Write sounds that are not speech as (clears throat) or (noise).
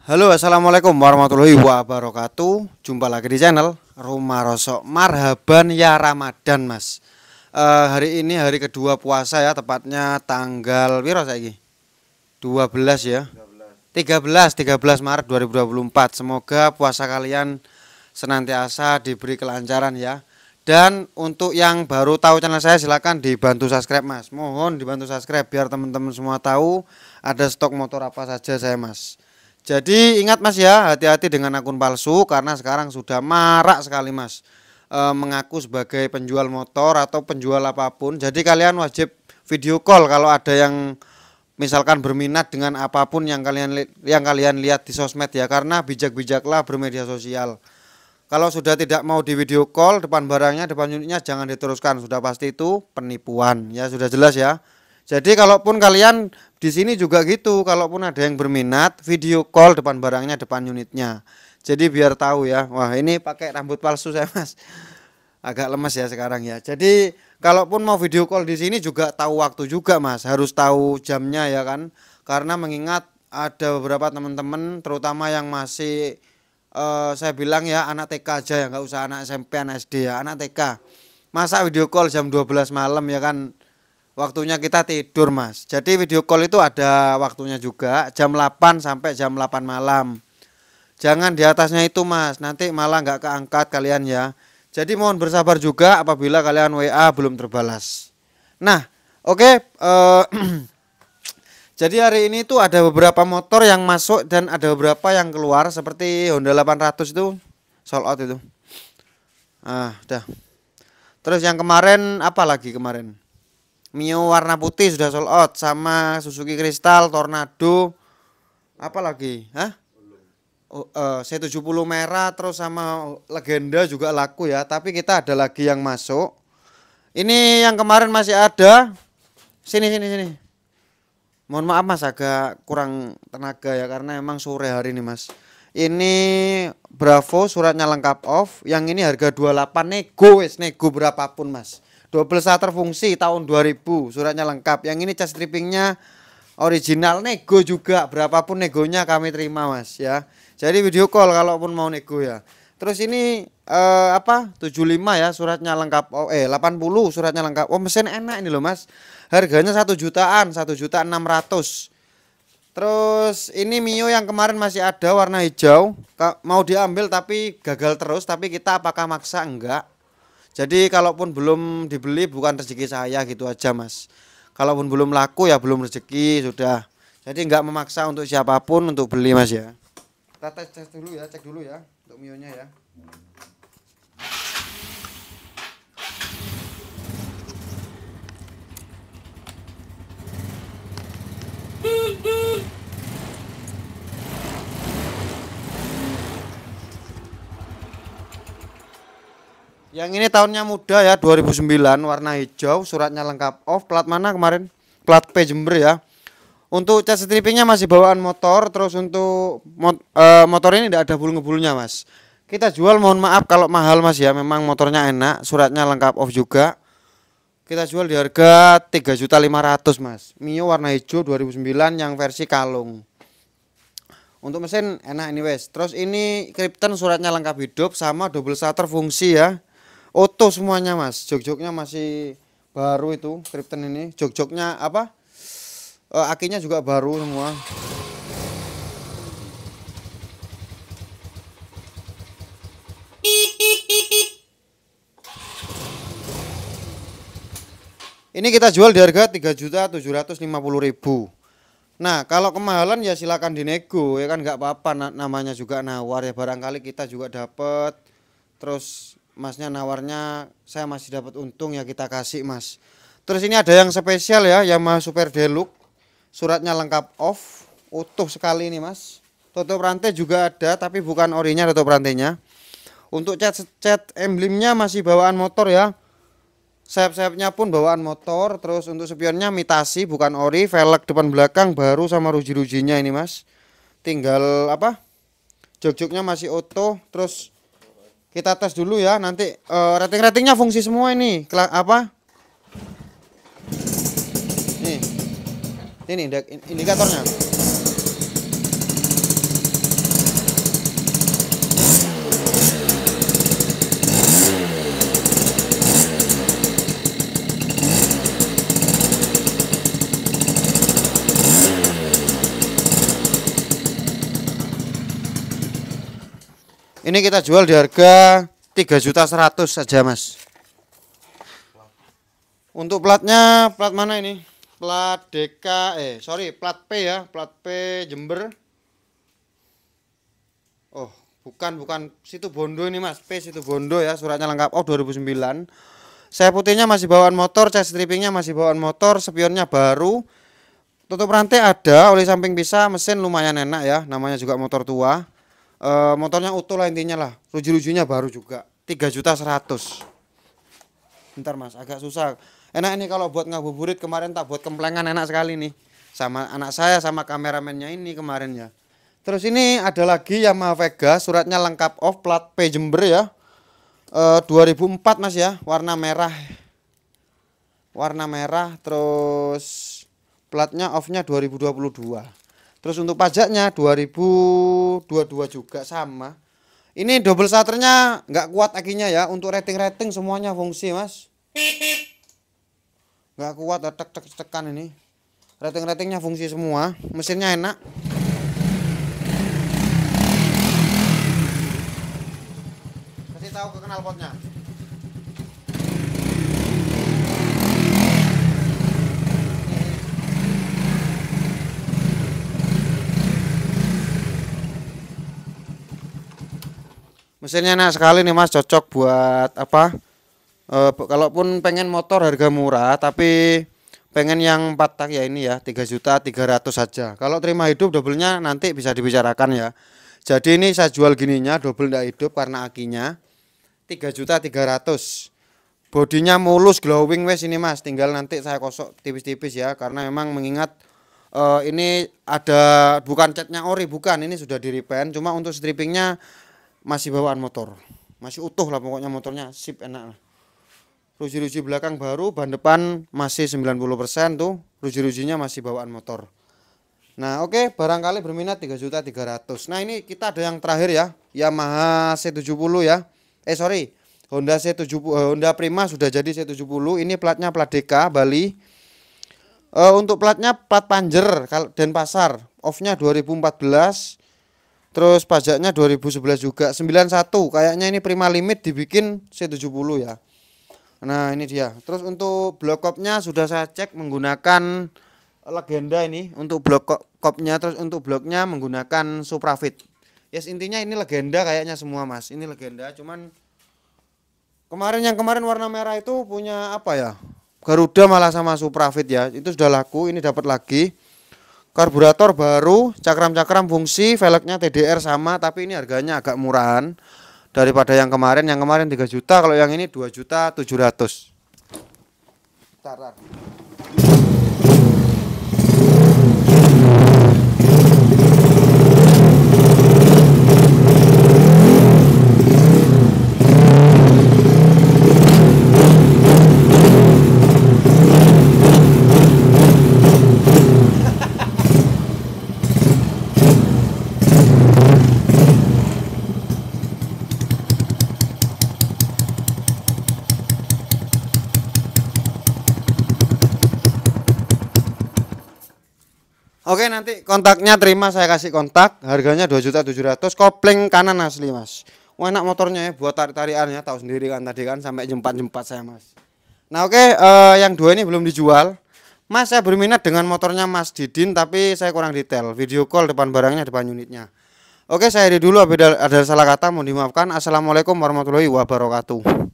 Halo assalamualaikum warahmatullahi wabarakatuh Jumpa lagi di channel Rumah Rosok Marhaban ya Ramadan mas uh, Hari ini hari kedua puasa ya Tepatnya tanggal Wiro saya 12 ya 13 13 Maret 2024 Semoga puasa kalian senantiasa diberi kelancaran ya Dan untuk yang baru tahu channel saya silahkan dibantu subscribe mas Mohon dibantu subscribe biar teman-teman semua tahu Ada stok motor apa saja saya mas jadi ingat Mas ya, hati-hati dengan akun palsu karena sekarang sudah marak sekali Mas e, mengaku sebagai penjual motor atau penjual apapun. Jadi kalian wajib video call kalau ada yang misalkan berminat dengan apapun yang kalian yang kalian lihat di sosmed ya karena bijak-bijaklah bermedia sosial. Kalau sudah tidak mau di video call depan barangnya, depan unitnya jangan diteruskan. Sudah pasti itu penipuan. Ya sudah jelas ya. Jadi kalaupun kalian di sini juga gitu, kalaupun ada yang berminat, video call depan barangnya, depan unitnya. Jadi biar tahu ya. Wah, ini pakai rambut palsu saya, Mas. Agak lemes ya sekarang ya. Jadi kalaupun mau video call di sini juga tahu waktu juga, Mas. Harus tahu jamnya ya kan. Karena mengingat ada beberapa teman-teman terutama yang masih eh, saya bilang ya anak TK aja ya, nggak usah anak SMP, anak SD ya, anak TK. Masa video call jam 12 malam ya kan Waktunya kita tidur, Mas. Jadi video call itu ada waktunya juga, jam 8 sampai jam 8 malam. Jangan di atasnya itu, Mas. Nanti malah nggak keangkat kalian ya. Jadi mohon bersabar juga apabila kalian WA belum terbalas. Nah, oke okay, uh, eh, (clears throat) Jadi hari ini tuh ada beberapa motor yang masuk dan ada beberapa yang keluar seperti Honda 800 itu sold out itu. Ah, udah. Terus yang kemarin apa lagi kemarin? Mio warna putih sudah sold out sama Suzuki Crystal Tornado apa lagi hah oh, eh, uh, C70 merah terus sama legenda juga laku ya tapi kita ada lagi yang masuk ini yang kemarin masih ada sini sini sini mohon maaf mas agak kurang tenaga ya karena emang sore hari ini mas ini Bravo suratnya lengkap off yang ini harga 28 nego wes nego berapapun mas double shutter fungsi tahun 2000 suratnya lengkap yang ini cat strippingnya original nego juga berapapun negonya kami terima mas ya jadi video call kalaupun mau nego ya terus ini eh, apa 75 ya suratnya lengkap oh eh 80 suratnya lengkap oh mesin enak ini loh mas harganya satu jutaan satu juta enam ratus. Terus ini Mio yang kemarin masih ada warna hijau Mau diambil tapi gagal terus Tapi kita apakah maksa enggak jadi kalaupun belum dibeli bukan rezeki saya gitu aja mas. Kalaupun belum laku ya belum rezeki sudah. Jadi nggak memaksa untuk siapapun untuk beli mas ya. Kita tes, dulu ya, cek dulu ya untuk mionya ya. Yang ini tahunnya muda ya 2009 warna hijau suratnya lengkap off oh, plat mana kemarin plat P Jember ya untuk cat strippingnya masih bawaan motor terus untuk mot, e, motor ini tidak ada bulu ngebulunya mas kita jual mohon maaf kalau mahal mas ya memang motornya enak suratnya lengkap off juga kita jual di harga 3.500 mas Mio warna hijau 2009 yang versi kalung untuk mesin enak ini wes terus ini Krypton suratnya lengkap hidup sama double shutter fungsi ya Auto semuanya mas. jok-joknya masih baru itu Krypton ini. jok-joknya apa? E, akinya juga baru semua. Ini kita jual di harga 3.750.000. Nah, kalau kemahalan ya silakan dinego ya kan nggak apa-apa namanya juga nawar ya barangkali kita juga dapat terus masnya nawarnya saya masih dapat untung ya kita kasih mas terus ini ada yang spesial ya Yamaha Super Deluxe suratnya lengkap off utuh sekali ini mas tutup rantai juga ada tapi bukan orinya tutup rantainya untuk cat cat emblemnya masih bawaan motor ya sayap-sayapnya pun bawaan motor terus untuk spionnya mitasi bukan ori velg depan belakang baru sama ruji-rujinya ini mas tinggal apa jog-jognya masih utuh terus kita tes dulu ya nanti uh, rating-ratingnya fungsi semua ini Kela apa nih ini indikatornya Ini kita jual di harga 3 juta 100 saja, Mas. Untuk platnya, plat mana ini? Plat DK, eh sorry, plat P ya, plat P Jember. Oh, bukan bukan situ Bondo ini Mas, P situ Bondo ya, suratnya lengkap. Oh, 2009. Saya putihnya masih bawaan motor, saya strippingnya masih bawaan motor, spionnya baru. Tutup rantai ada, oli samping bisa, mesin lumayan enak ya, namanya juga motor tua uh, motornya utuh lah intinya lah ruji-rujinya baru juga tiga juta seratus ntar mas agak susah enak ini kalau buat ngabuburit kemarin tak buat kemplengan enak sekali nih sama anak saya sama kameramennya ini kemarin ya terus ini ada lagi Yamaha Vega suratnya lengkap off plat P Jember ya e, eh, 2004 mas ya warna merah warna merah terus platnya offnya 2022 Terus untuk pajaknya 2022 juga sama. Ini double shutternya nggak kuat akinya ya untuk rating-rating semuanya fungsi mas. Nggak kuat tek tek tekan ini. Rating-ratingnya fungsi semua. Mesinnya enak. Kasih tahu ke knalpotnya. mesinnya enak sekali nih mas cocok buat apa e, kalaupun pengen motor harga murah tapi pengen yang 4 tak ya ini ya 3 juta 300 saja kalau terima hidup dobelnya nanti bisa dibicarakan ya jadi ini saya jual gininya double tidak hidup karena akinya 3 juta 300 bodinya mulus glowing wes ini mas tinggal nanti saya kosok tipis-tipis ya karena memang mengingat uh, ini ada bukan catnya ori bukan ini sudah diripen cuma untuk strippingnya masih bawaan motor masih utuh lah pokoknya motornya sip enak lah ruji-ruji belakang baru ban depan masih 90% tuh ruji-rujinya masih bawaan motor nah oke okay, barangkali berminat 3 juta 300 nah ini kita ada yang terakhir ya Yamaha C70 ya eh sorry Honda C70 eh, Honda Prima sudah jadi C70 ini platnya plat DK Bali Uh, untuk platnya plat Panjer dan Pasar, offnya 2014 Terus pajaknya 2011 juga 91 kayaknya ini prima limit dibikin C70 ya. Nah, ini dia. Terus untuk blok kopnya sudah saya cek menggunakan legenda ini untuk blok kopnya terus untuk bloknya menggunakan Suprafit. Yes, intinya ini legenda kayaknya semua, Mas. Ini legenda, cuman kemarin yang kemarin warna merah itu punya apa ya? Garuda malah sama Suprafit ya. Itu sudah laku, ini dapat lagi. Karburator baru, cakram-cakram fungsi, velgnya TDR sama tapi ini harganya agak murahan daripada yang kemarin. Yang kemarin 3 juta, kalau yang ini 2 juta 700. Tarar. Oke nanti kontaknya terima saya kasih kontak harganya dua juta tujuh ratus kopling kanan asli mas Wah enak motornya ya buat tarik-tarikannya tahu sendiri kan tadi kan sampai jempat-jempat saya mas Nah oke eh, yang dua ini belum dijual Mas saya berminat dengan motornya Mas Didin tapi saya kurang detail video call depan barangnya depan unitnya Oke saya di dulu ada, ada salah kata mohon dimaafkan Assalamualaikum warahmatullahi wabarakatuh